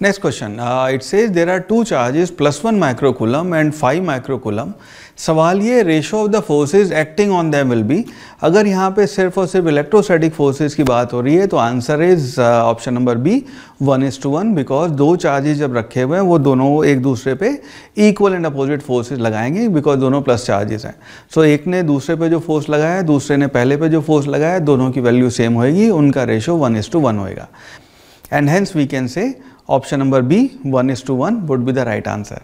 Next question. Uh, it says there are two charges plus microcoulomb microcoulomb and microcoulomb microcoulomb. सवाल ये ratio of the forces acting on them will be अगर यहाँ पे सिर्फ और सिर्फ इलेक्ट्रोस्टैटिक फोर्सेस की बात हो रही है तो answer is option number B one is to one because दो चार्जेस जब रखे हुए हैं वो दोनों एक दूसरे पे इक्वल एंड अपोजिट फोर्सेस लगाएंगे बिकॉज दोनों प्लस चार्जेस हैं सो so, एक ने दूसरे पे जो फोर्स लगाया दूसरे ने पहले पे जो फोर्स लगाया दोनों की वैल्यू सेम होएगी उनका ratio one is to one होएगा and hence we can say Option number B 1 is to 1 would be the right answer.